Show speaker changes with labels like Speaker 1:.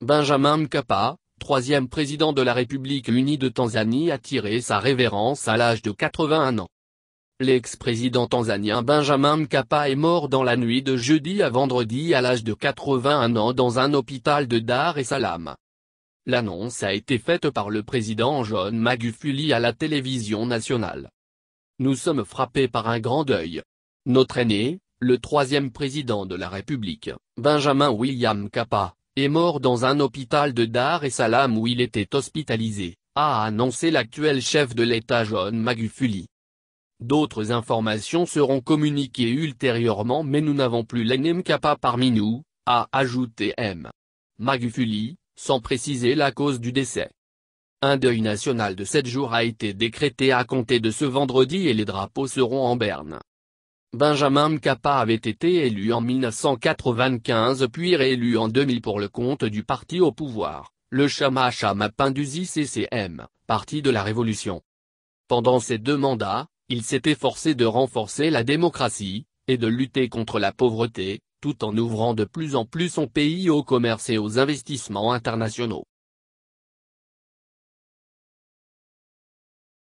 Speaker 1: Benjamin Mkapa, troisième président de la République unie de Tanzanie a tiré sa révérence à l'âge de 81 ans. L'ex-président tanzanien Benjamin Mkapa est mort dans la nuit de jeudi à vendredi à l'âge de 81 ans dans un hôpital de Dar es Salaam. L'annonce a été faite par le président John Magufuli à la télévision nationale. Nous sommes frappés par un grand deuil. Notre aîné, le troisième président de la République, Benjamin William Mkapa est mort dans un hôpital de Dar es Salaam où il était hospitalisé, a annoncé l'actuel chef de l'État John Magufuli. D'autres informations seront communiquées ultérieurement mais nous n'avons plus l'ennemi parmi nous, a ajouté M. Magufuli, sans préciser la cause du décès. Un deuil national de 7 jours a été décrété à compter de ce vendredi et les drapeaux seront en berne. Benjamin Mkapa avait été élu en 1995 puis réélu en 2000 pour le compte du parti au pouvoir, le Chama Chama Pinduzi CCM, parti de la Révolution. Pendant ces deux mandats, il s'est efforcé de renforcer la démocratie, et de lutter contre la pauvreté, tout en ouvrant de plus en plus son pays au commerce et aux investissements internationaux.